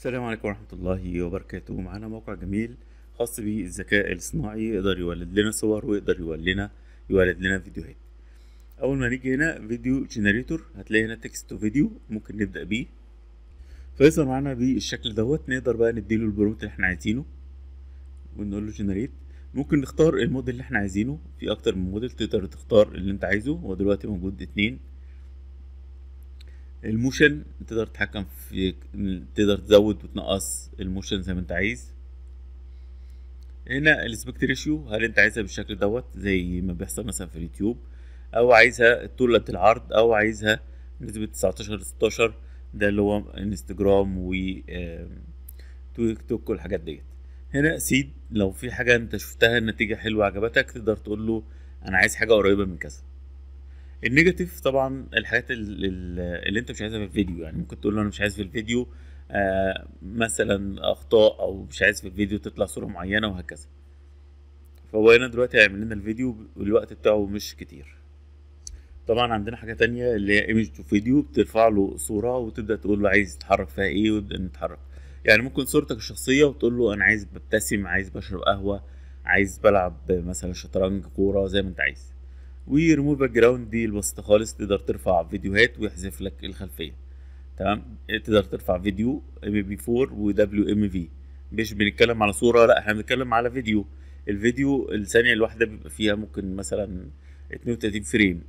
السلام عليكم ورحمة الله وبركاته معانا موقع جميل خاص بالذكاء الاصطناعي يقدر يولد لنا صور ويقدر يولد لنا يولد لنا فيديوهات أول ما نيجي هنا فيديو جنريتور هتلاقي هنا تكست تو فيديو ممكن نبدأ بيه فيظهر معانا بالشكل دوت نقدر بقى نديله البرومت اللي احنا عايزينه ونقول له جنريت ممكن نختار الموديل اللي احنا عايزينه في أكتر من موديل تقدر تختار اللي انت عايزه هو دلوقتي موجود اتنين الموشن تقدر تتحكم في تقدر تزود وتنقص الموشن زي ما انت عايز هنا الاسبكت ريشيو هل انت عايزها بالشكل دوت زي ما بيحصل مثلا في اليوتيوب او عايزها طولة العرض او عايزها نسبة 19 16 ده اللي هو انستجرام و تيك توك والحاجات ديت هنا سيد لو في حاجة انت شفتها النتيجة حلوة عجبتك تقدر تقول له انا عايز حاجة قريبة من كذا النيجاتيف طبعا الحاجات اللي, اللي انت مش عايزها في الفيديو يعني ممكن تقول له انا مش عايز في الفيديو آه مثلا اخطاء او مش عايز في الفيديو تطلع صوره معينه وهكذا فهو هنا دلوقتي هيعمل لنا الفيديو والوقت بتاعه مش كتير طبعا عندنا حاجه تانية اللي هي ايمج تو فيديو بترفع له صوره وتبدا تقول له عايز تتحرك فيها ايه ويبدا نتحرك يعني ممكن صورتك الشخصيه وتقول له انا عايز ببتسم عايز بشرب قهوه عايز بلعب مثلا شطرنج كوره زي ما انت عايز وريموف باك جراوند دي الوسط خالص تقدر ترفع فيديوهات ويحذف لك الخلفيه تمام تقدر ترفع فيديو ام بي 4 ودبليو ام في مش بنتكلم على صوره لا احنا بنتكلم على فيديو الفيديو الثانيه الواحده بيبقى فيها ممكن مثلا 32 فريم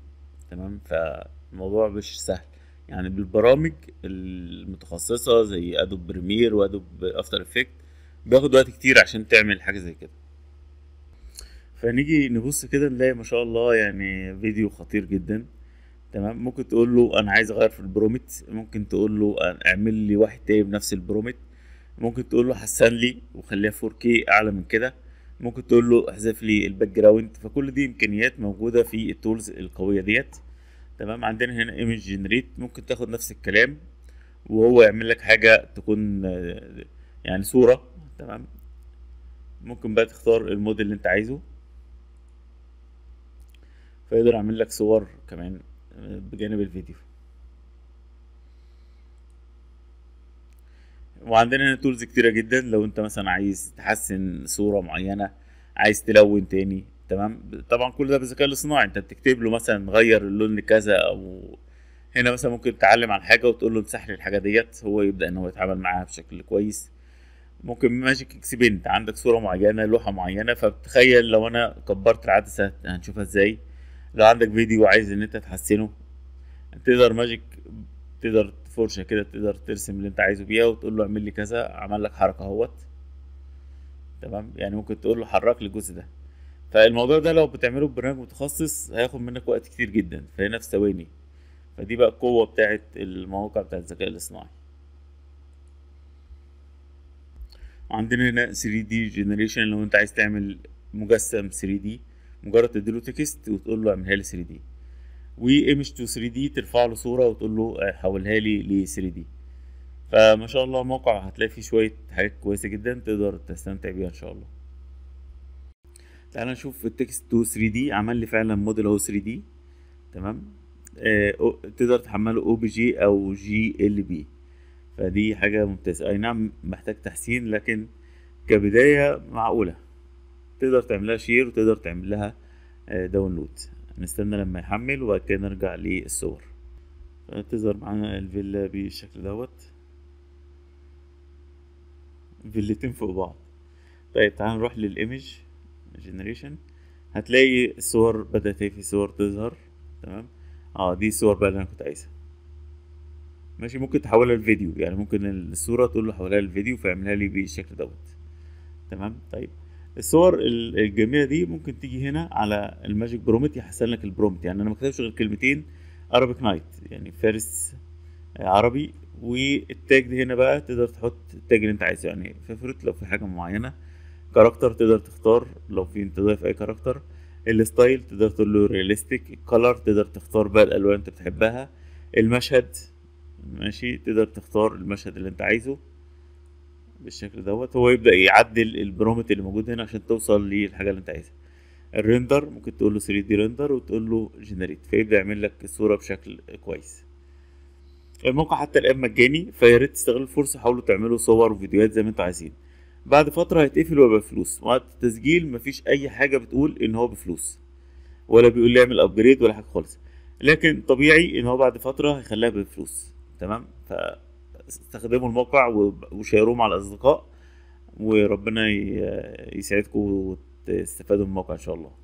تمام فالموضوع مش سهل يعني بالبرامج المتخصصه زي ادوب بريمير وادوب افتر افكت بياخد وقت كتير عشان تعمل حاجه زي كده فنيجي نبص كده نلاقي ما شاء الله يعني فيديو خطير جدا تمام ممكن تقول له انا عايز اغير في البرومت ممكن تقول له اعمل لي واحد تاني بنفس البرومت ممكن تقول له حسن لي وخليها 4K اعلى من كده ممكن تقول له احذف لي الباك جراوند فكل دي امكانيات موجوده في التولز القويه ديت تمام عندنا هنا ايمج جنريت ممكن تاخد نفس الكلام وهو يعمل لك حاجه تكون يعني صوره تمام ممكن بقى تختار الموديل اللي انت عايزه فيقدر يعمل لك صور كمان آه، بجانب الفيديو وعندنا هنا تولز كتيرة جدا لو انت مثلا عايز تحسن صورة معينة عايز تلون تاني تمام طبعا كل ده بالذكاء الاصطناعي انت بتكتب له مثلا غير اللون لكذا او هنا مثلا ممكن تتعلم على حاجة وتقول له امسح لي الحاجة ديت هو يبدأ ان هو يتعامل معاها بشكل كويس ممكن ماجيك اكسبنت عندك صورة معينة لوحة معينة فبتخيل لو انا كبرت العدسة هنشوفها ازاي لو عندك فيديو عايز ان انت تحسنه تقدر ماجيك تقدر فرشه كده تقدر ترسم اللي انت عايزه بيها وتقول له اعمل لي كذا عمل لك حركه اهوت تمام يعني ممكن تقول له حرك لي الجزء ده فالموضوع ده لو بتعمله ببرنامج متخصص هياخد منك وقت كتير جدا فهي نفس ثواني فدي بقى القوه بتاعه المواقع بتاعه الذكاء الاصطناعي عندنا هنا 3 دي generation لو انت عايز تعمل مجسم 3 دي مجرد تديله تكست وتقول له اعملها لي 3 دي وايمج تو 3 دي ترفع له صوره وتقول له آه، حولها لي ل 3 دي فما شاء الله موقع هتلاقي فيه شويه حاجات كويسه جدا تقدر تستمتع بيها ان شاء الله تعال نشوف التكست تو 3 دي عمل لي فعلا موديل اهو 3 دي تمام آه تقدر تحمله او بي جي او جي ال بي فدي حاجه ممتازه اي نعم محتاج تحسين لكن كبدايه معقوله تقدر تعمل لها شير وتقدر تعمل لها داونلود آه, نستنى لما يحمل وبعد كده نرجع للصور تظهر معانا الفيلا بالشكل دوت فيلتين فوق بعض طيب تعال نروح للايمج جنريشن هتلاقي الصور بدأت في صور تظهر تمام اه دي الصور بقى اللي انا كنت عايزها ماشي ممكن تحولها لفيديو يعني ممكن الصورة تقول له حولها لفيديو فيعملها لي بالشكل دوت تمام طيب الصور الجميله دي ممكن تيجي هنا على الماجيك برومت يحسن لك البرومت يعني انا ما كتبتش غير كلمتين ارابيك نايت يعني فارس آه، عربي والتاج دي هنا بقى تقدر تحط التاج اللي انت عايزه يعني فيفرت لو في حاجه معينه كاركتر تقدر تختار لو في انت ضايف اي كاركتر الستايل تقدر تقول له رياليستيك الكالر تقدر تختار بقى الالوان انت بتحبها المشهد ماشي تقدر تختار المشهد اللي انت عايزه بالشكل دوت هو يبدا يعدل البرومت اللي موجود هنا عشان توصل للحاجه اللي انت عايزها الريندر ممكن تقول له 3 دي ريندر وتقول له جنريت فيبدا يعمل لك الصوره بشكل كويس الموقع حتى الان مجاني فيا ريت تستغلوا الفرصه حاولوا تعملوا صور وفيديوهات زي ما انتوا عايزين بعد فتره هيتقفل ويبقى بفلوس وقت التسجيل مفيش اي حاجه بتقول ان هو بفلوس ولا بيقول لي اعمل ابجريد ولا حاجه خالص لكن طبيعي ان هو بعد فتره هيخليها بفلوس تمام ف استخدموا الموقع وشيروه مع الاصدقاء وربنا يسعدكم وتستفادوا من الموقع ان شاء الله